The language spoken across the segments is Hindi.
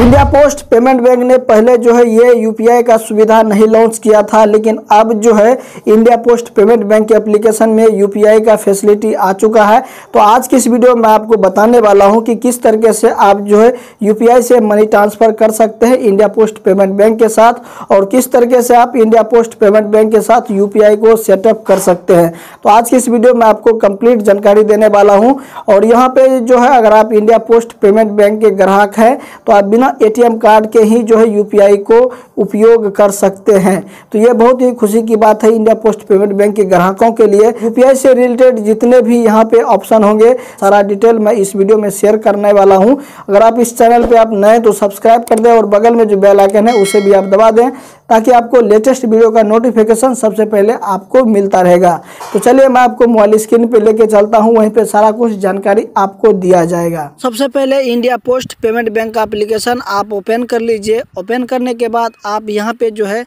इंडिया पोस्ट पेमेंट बैंक ने पहले जो है ये यूपीआई का सुविधा नहीं लॉन्च किया था लेकिन अब जो है इंडिया पोस्ट पेमेंट बैंक के एप्लीकेशन में यूपीआई का फैसिलिटी आ चुका है तो आज की इस वीडियो में आपको बताने वाला हूं कि किस तरीके से आप जो है यूपीआई से मनी ट्रांसफ़र कर सकते हैं इंडिया पोस्ट पेमेंट बैंक के साथ और किस तरीके से आप इंडिया पोस्ट पेमेंट बैंक के साथ यू को सेटअप कर सकते हैं तो आज की इस वीडियो में आपको कंप्लीट जानकारी देने वाला हूँ और यहाँ पर जो है अगर आप इंडिया पोस्ट पेमेंट बैंक के ग्राहक हैं तो आप बिना बिना एटीएम कार्ड के ही जो है यूपीआई को उपयोग कर सकते हैं तो ये बहुत ही खुशी की बात है इंडिया पोस्ट पेमेंट बैंक के ग्राहकों के लिए यूपीआई से रिलेटेड जितने भी यहाँ पे ऑप्शन होंगे सारा डिटेल मैं इस वीडियो में शेयर करने वाला हूँ अगर आप इस चैनल पर आप नए तो सब्सक्राइब कर दें और बगल में जो बेलाइकन है उसे भी आप दबा दें ताकि आपको लेटेस्ट वीडियो का नोटिफिकेशन सबसे पहले आपको मिलता रहेगा तो चलिए मैं आपको मोबाइल स्क्रीन पे लेके चलता हूँ वहीं पे सारा कुछ जानकारी आपको दिया जाएगा सबसे पहले इंडिया पोस्ट पेमेंट बैंक का अप्लीकेशन आप ओपन कर लीजिए ओपन करने के बाद आप यहाँ पे जो है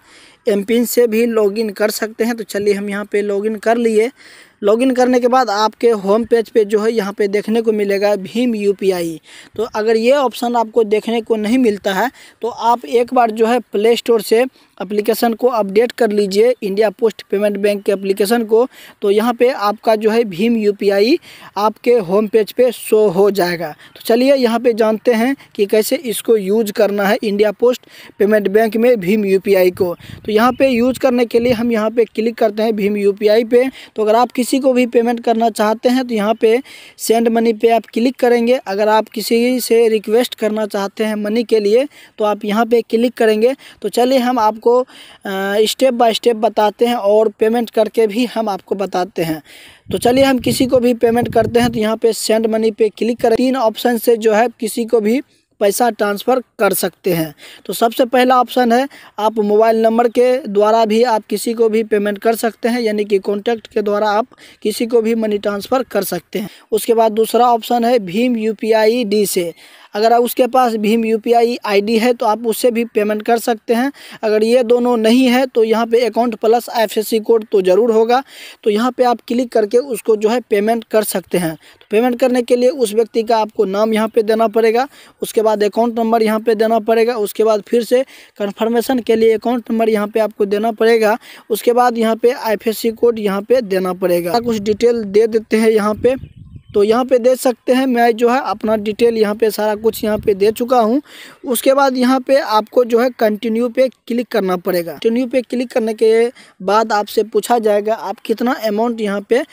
एम पिन से भी लॉगिन कर सकते हैं तो चलिए हम यहाँ पे लॉगिन कर लिए लॉगिन करने के बाद आपके होम पेज पे जो है यहाँ पे देखने को मिलेगा भीम यूपीआई तो अगर ये ऑप्शन आपको देखने को नहीं मिलता है तो आप एक बार जो है प्ले स्टोर से एप्लीकेशन को अपडेट कर लीजिए इंडिया पोस्ट पेमेंट बैंक के एप्लीकेशन को तो यहाँ पे आपका जो है भीम यूपीआई आपके होम पेज पे शो हो जाएगा तो चलिए यहाँ पे जानते हैं कि कैसे इसको यूज करना है इंडिया पोस्ट पेमेंट बैंक में भीम यूपीआई को तो यहाँ पे यूज करने के लिए हम यहाँ पे क्लिक करते हैं भीम यू पी तो अगर आप किसी को भी पेमेंट करना चाहते हैं तो यहाँ पर सेंड मनी पे आप क्लिक करेंगे अगर आप किसी से रिक्वेस्ट करना चाहते हैं मनी के लिए तो आप यहाँ पे क्लिक करेंगे तो चलिए हम आपको आपको स्टेप बाय स्टेप बताते हैं और पेमेंट करके भी हम आपको बताते हैं तो चलिए हम किसी को भी पेमेंट करते हैं तो यहाँ पे सेंड मनी पे क्लिक करें तीन ऑप्शन से जो है किसी को भी पैसा ट्रांसफ़र कर सकते हैं तो सबसे पहला ऑप्शन है आप मोबाइल नंबर के द्वारा भी आप किसी को भी पेमेंट कर सकते हैं यानी कि कॉन्टैक्ट के द्वारा आप किसी को भी मनी ट्रांसफ़र कर सकते हैं उसके बाद दूसरा ऑप्शन है भीम यू पी आई डी से अगर उसके पास भीम यू पी है तो आप उससे भी पेमेंट कर सकते हैं अगर ये दोनों नहीं है तो यहाँ पर अकाउंट प्लस एफ कोड तो ज़रूर होगा तो यहाँ पर आप क्लिक करके उसको जो है पेमेंट कर सकते हैं तो पेमेंट करने के लिए उस व्यक्ति का आपको नाम यहाँ पर देना पड़ेगा उसके बाद अकाउंट नंबर यहाँ पर देना पड़ेगा उसके बाद फिर से कन्फर्मेशन के लिए अकाउंट नंबर यहाँ पर आपको देना पड़ेगा उसके बाद यहाँ पे आई कोड यहाँ पे देना पड़ेगा कुछ डिटेल दे देते हैं यहाँ पे तो यहाँ पे देख सकते हैं मैं जो है अपना डिटेल यहाँ पे सारा कुछ यहाँ पे दे चुका हूँ उसके बाद यहाँ पे आपको जो है कंटिन्यू पे क्लिक करना पड़ेगा कंटिन्यू पे क्लिक करने के बाद आपसे पूछा जाएगा आप कितना अमाउंट यहाँ पे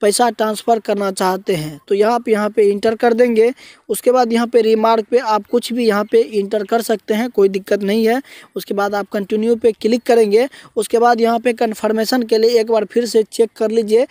पैसा ट्रांसफ़र करना चाहते हैं तो यहाँ आप यहाँ पे इंटर कर देंगे उसके बाद यहाँ पे रिमार्क पे आप कुछ भी यहाँ पे इंटर कर सकते हैं कोई दिक्कत नहीं है उसके बाद आप कंटिन्यू पे क्लिक करेंगे उसके बाद यहाँ पे कंफर्मेशन के लिए एक बार फिर से चेक कर लीजिए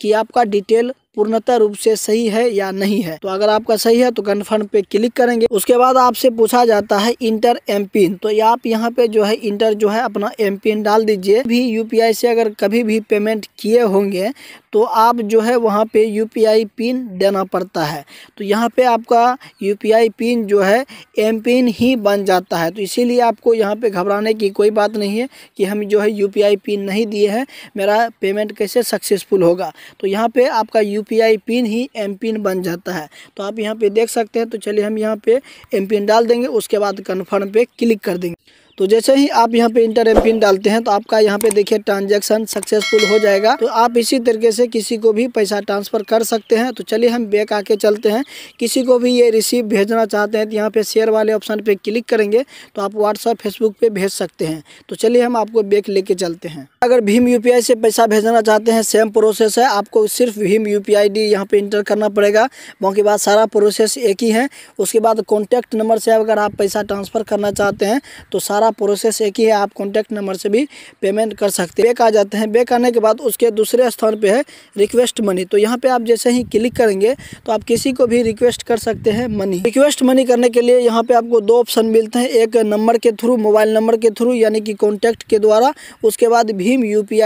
कि आपका डिटेल पूर्णतः रूप से सही है या नहीं है तो अगर आपका सही है तो कन्फर्म पे क्लिक करेंगे उसके बाद आपसे पूछा जाता है इंटर एम पिन तो आप यहाँ पे जो है इंटर जो है अपना एम पिन डाल दीजिए भी यूपीआई से अगर कभी भी पेमेंट किए होंगे तो आप जो है वहाँ पे यूपीआई पिन देना पड़ता है तो यहाँ पे आपका यूपीआई पिन जो है एम पिन ही बन जाता है तो इसीलिए आपको यहाँ पे घबराने की कोई बात नहीं है कि हम जो है यूपीआई पिन नहीं दिए हैं मेरा पेमेंट कैसे सक्सेसफुल होगा तो यहाँ पे आपका यू यूपीआई पिन ही एम पिन बन जाता है तो आप यहाँ पे देख सकते हैं तो चलिए हम यहाँ पे एम पिन डाल देंगे उसके बाद कन्फर्म पे क्लिक कर देंगे तो जैसे ही आप यहाँ पे इंटर एम पिन डालते हैं तो आपका यहाँ पे देखिए ट्रांजैक्शन सक्सेसफुल हो जाएगा तो आप इसी तरीके से किसी को भी पैसा ट्रांसफ़र कर सकते हैं तो चलिए हम बैक आके चलते हैं किसी को भी ये रिसीव भेजना चाहते हैं तो यहाँ पर शेयर वाले ऑप्शन पर क्लिक करेंगे तो आप व्हाट्सअप फेसबुक पर भेज सकते हैं तो चलिए हम आपको बैक लेके चलते हैं अगर भीम यू से पैसा भेजना चाहते हैं सेम प्रोसेस है आपको सिर्फ भीम यू पी आई डी यहाँ पर इंटर करना पड़ेगा बाकी बात सारा प्रोसेस एक ही है उसके बाद कॉन्टैक्ट नंबर से अगर आप पैसा ट्रांसफ़र करना चाहते हैं तो सारा प्रोसेस एक ही है आप कॉन्टैक्ट नंबर से भी पेमेंट कर सकते हैं बैक आ जाते हैं बैक आने के बाद उसके दूसरे स्थान पर है रिक्वेस्ट मनी तो यहाँ पर आप जैसे ही क्लिक करेंगे तो आप किसी को भी रिक्वेस्ट कर सकते हैं मनी रिक्वेस्ट मनी करने के लिए यहाँ पर आपको दो ऑप्शन मिलते हैं एक नंबर के थ्रू मोबाइल नंबर के थ्रू यानी कि कॉन्टैक्ट के द्वारा उसके बाद भीम यू पी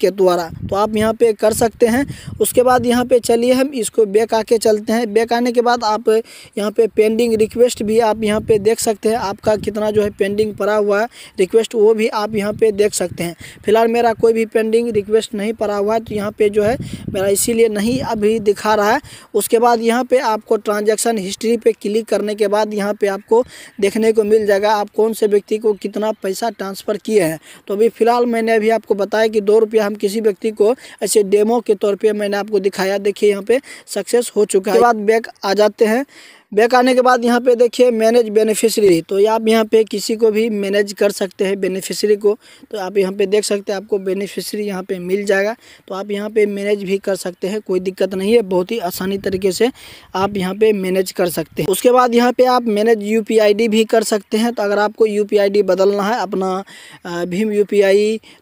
के द्वारा तो आप यहाँ पे कर सकते हैं उसके बाद यहाँ पे चलिए हम इसको बैक आके चलते हैं बैक आने के बाद आप यहाँ पे पेंडिंग रिक्वेस्ट भी आप यहाँ पे देख सकते हैं आपका कितना जो है पेंडिंग पड़ा पड़ा हुआ है रिक्वेस्ट वो भी आप यहाँ पे देख सकते हैं फिलहाल मेरा कोई भी पेंडिंग रिक्वेस्ट नहीं पड़ा हुआ है तो यहाँ पे जो है मेरा इसीलिए नहीं अभी दिखा रहा है उसके बाद यहाँ पे आपको ट्रांजैक्शन हिस्ट्री पे क्लिक करने के बाद यहाँ पे आपको देखने को मिल जाएगा आप कौन से व्यक्ति को कितना पैसा ट्रांसफ़र किए हैं तो अभी फ़िलहाल मैंने अभी आपको बताया कि दो हम किसी व्यक्ति को ऐसे डेमो के तौर पर मैंने आपको दिखाया देखिए यहाँ पर सक्सेस हो चुका है बाद बैग आ जाते हैं बैक आने के बाद यहाँ पे देखिए मैनेज बेनिफिशरी तो आप यहाँ पे किसी को भी मैनेज कर सकते हैं बेनिफिशरी को तो आप यहाँ पे देख सकते हैं आपको बेनिफिशरी यहाँ पे मिल जाएगा तो आप यहाँ पे मैनेज भी कर सकते हैं कोई दिक्कत नहीं है बहुत ही आसानी तरीके से आप यहाँ पे मैनेज कर सकते हैं उसके बाद यहाँ पे आप मैनेज यू भी कर सकते हैं तो अगर आपको यू बदलना है अपना भीम यू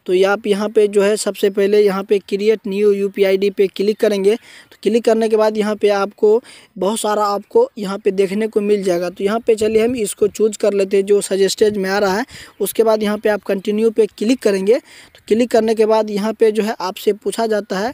तो आप यहाँ पर जो है सबसे पहले यहाँ पर create new U P click करेंगे तो क्लिक करने के बाद यहाँ पर आपको बहुत सारा आपको यहाँ पे देखने को मिल जाएगा तो यहाँ पे चलिए हम इसको चूज कर लेते हैं जो सजेस्टेज में आ रहा है उसके बाद यहाँ पे आप कंटिन्यू पे क्लिक करेंगे तो क्लिक करने के बाद यहाँ पे जो है आपसे पूछा जाता है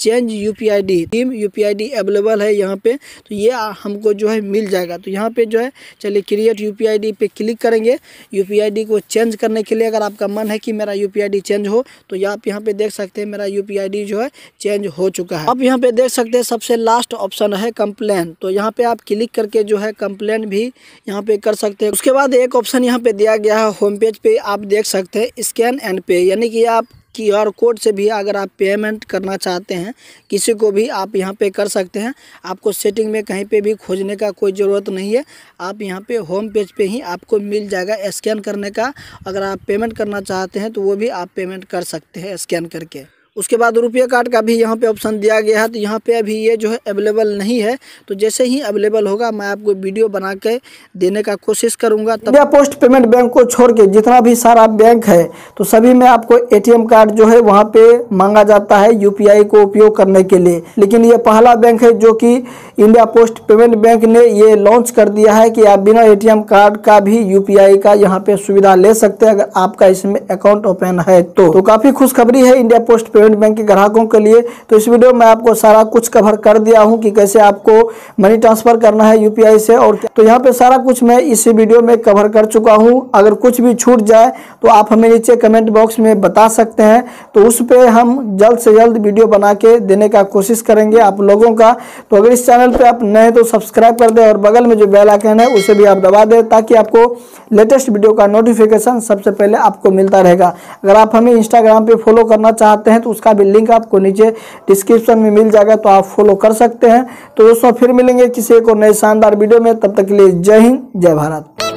change U P I D theme U P I D available है यहाँ पे तो ये हमको जो है मिल जाएगा तो यहाँ पे जो है चलिए create U P I D पे क्लिक करेंगे यू पी आई डी को चेंज करने के लिए अगर आपका मन है कि मेरा U P I D change हो तो ये आप यहाँ पे देख सकते हैं मेरा यू पी आई डी जो है चेंज हो चुका है आप यहाँ पे देख सकते हैं सबसे लास्ट ऑप्शन है कंप्लेन तो यहाँ पे आप क्लिक करके जो है कंप्लेन भी यहाँ पे कर सकते हैं उसके बाद एक ऑप्शन यहाँ पे दिया गया है होम पेज पे आप देख सकते हैं स्कैन एंड पे यानी कि आप क्यू आर कोड से भी अगर आप पेमेंट करना चाहते हैं किसी को भी आप यहाँ पे कर सकते हैं आपको सेटिंग में कहीं पे भी खोजने का कोई ज़रूरत नहीं है आप यहाँ पे होम पेज पे ही आपको मिल जाएगा स्कैन करने का अगर आप पेमेंट करना चाहते हैं तो वो भी आप पेमेंट कर सकते हैं स्कैन करके उसके बाद रुपये कार्ड का भी यहाँ पे ऑप्शन दिया गया है तो यहाँ पे अभी ये जो है अवेलेबल नहीं है तो जैसे ही अवेलेबल होगा मैं आपको वीडियो बना के देने का कोशिश करूँगा तब इंडिया पोस्ट पेमेंट बैंक को छोड़ के जितना भी सारा बैंक है तो सभी में आपको ए कार्ड जो है वहाँ पे मांगा जाता है यू को उपयोग करने के लिए लेकिन ये पहला बैंक है जो कि इंडिया पोस्ट पेमेंट बैंक ने ये लॉन्च कर दिया है कि आप बिना ए कार्ड का भी यू का यहाँ पे सुविधा ले सकते हैं अगर आपका इसमें अकाउंट ओपन है तो, तो काफ़ी खुशखबरी है इंडिया पोस्ट पेमेंट बैंक के ग्राहकों के लिए तो इस वीडियो में आपको सारा कुछ कवर कर दिया हूँ कि कैसे आपको मनी ट्रांसफ़र करना है यूपीआई से और तो यहाँ पे सारा कुछ मैं इस वीडियो में कवर कर चुका हूँ अगर कुछ भी छूट जाए तो आप हमें नीचे कमेंट बॉक्स में बता सकते हैं तो उस पर हम जल्द से जल्द वीडियो बना के देने का कोशिश करेंगे आप लोगों का तो अगर इस चैनल पर आप नए हैं तो सब्सक्राइब कर दें और बगल में जो बेल आइकन है उसे भी आप दबा दें ताकि आपको लेटेस्ट वीडियो का नोटिफिकेशन सबसे पहले आपको मिलता रहेगा अगर आप हमें इंस्टाग्राम पे फॉलो करना चाहते हैं तो उसका भी लिंक आपको नीचे डिस्क्रिप्शन में मिल जाएगा तो आप फॉलो कर सकते हैं तो दोस्तों फिर मिलेंगे किसी को नए शानदार वीडियो में तब तक के लिए जय हिंद जय भारत